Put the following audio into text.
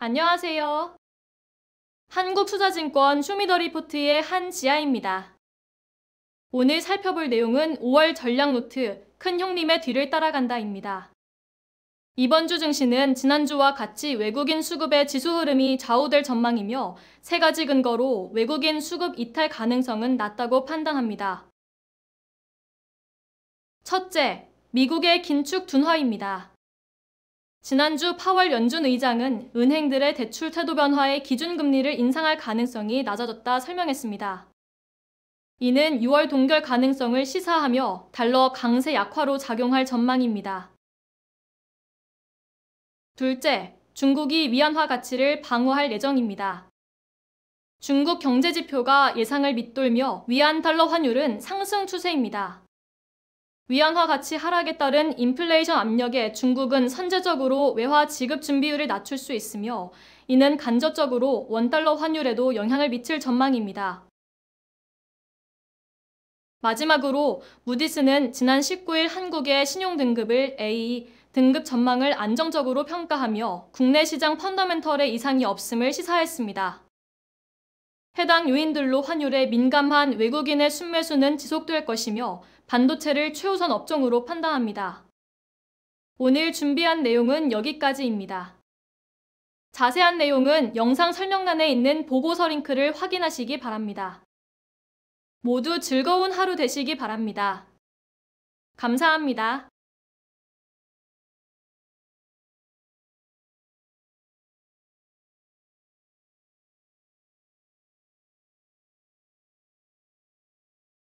안녕하세요. 한국투자증권 쇼미더리포트의 한지아입니다. 오늘 살펴볼 내용은 5월 전략노트 큰 형님의 뒤를 따라간다입니다. 이번 주 증시는 지난주와 같이 외국인 수급의 지수 흐름이 좌우될 전망이며 세 가지 근거로 외국인 수급 이탈 가능성은 낮다고 판단합니다. 첫째, 미국의 긴축 둔화입니다. 지난주 파월 연준 의장은 은행들의 대출 태도 변화에 기준금리를 인상할 가능성이 낮아졌다 설명했습니다. 이는 6월 동결 가능성을 시사하며 달러 강세 약화로 작용할 전망입니다. 둘째, 중국이 위안화 가치를 방어할 예정입니다. 중국 경제 지표가 예상을 밑돌며 위안 달러 환율은 상승 추세입니다. 위안화 가치 하락에 따른 인플레이션 압력에 중국은 선제적으로 외화 지급 준비율을 낮출 수 있으며 이는 간접적으로 원달러 환율에도 영향을 미칠 전망입니다. 마지막으로 무디스는 지난 19일 한국의 신용등급을 A e 등급 전망을 안정적으로 평가하며 국내 시장 펀더멘털의 이상이 없음을 시사했습니다. 해당 요인들로 환율에 민감한 외국인의 순매수는 지속될 것이며 반도체를 최우선 업종으로 판단합니다. 오늘 준비한 내용은 여기까지입니다. 자세한 내용은 영상 설명란에 있는 보고서 링크를 확인하시기 바랍니다. 모두 즐거운 하루 되시기 바랍니다. 감사합니다.